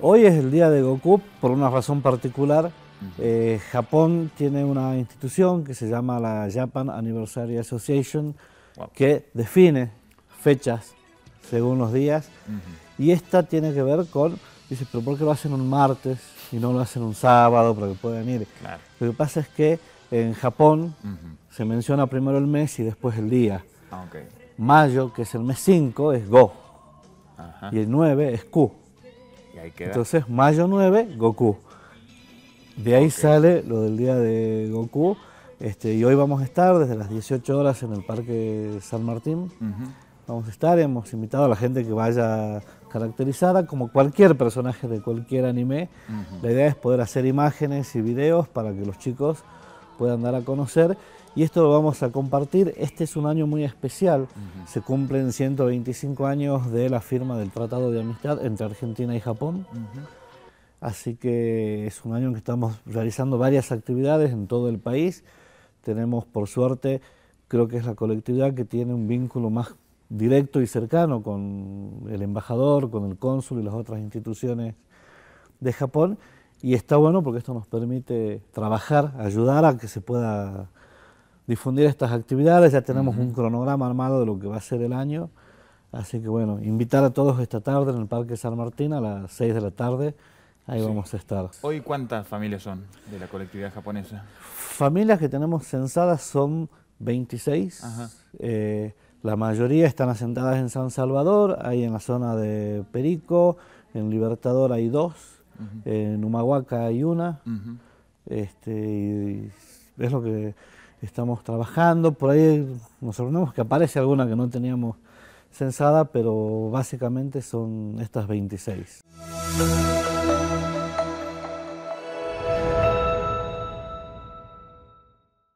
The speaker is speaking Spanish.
Hoy es el día de Goku por una razón particular. Eh, Japón tiene una institución que se llama la Japan Anniversary Association que define fechas según los días y esta tiene que ver con, dice, pero ¿por qué lo hacen un martes y no lo hacen un sábado para que puedan ir? Lo que pasa es que en Japón se menciona primero el mes y después el día. Ah, Mayo, que es el mes 5, es Go y el 9 es Q. Entonces, mayo 9, Goku. De ahí sale lo del día de Goku. Este, y hoy vamos a estar desde las 18 horas en el Parque San Martín. Vamos a estar, hemos invitado a la gente que vaya caracterizada como cualquier personaje de cualquier anime. La idea es poder hacer imágenes y videos para que los chicos puedan dar a conocer. Y esto lo vamos a compartir. Este es un año muy especial. Se cumplen 125 años de la firma del Tratado de Amistad entre Argentina y Japón. Así que es un año en que estamos realizando varias actividades en todo el país. Tenemos, por suerte, creo que es la colectividad que tiene un vínculo más directo y cercano con el embajador, con el cónsul y las otras instituciones de Japón y está bueno porque esto nos permite trabajar, ayudar a que se pueda difundir estas actividades. Ya tenemos un cronograma armado de lo que va a ser el año. Así que bueno, invitar a todos esta tarde en el Parque San Martín a las 6 de la tarde. Ahí vamos a estar. Hoy, ¿cuántas familias son de la colectividad japonesa? Familias que tenemos censadas son 26. Eh, la mayoría están asentadas en San Salvador, ahí en la zona de Perico, en Libertador hay dos, en Humahuaca hay una, este, es lo que estamos trabajando, por ahí nos sorprendemos que aparece alguna que no teníamos censada, pero básicamente son estas 26.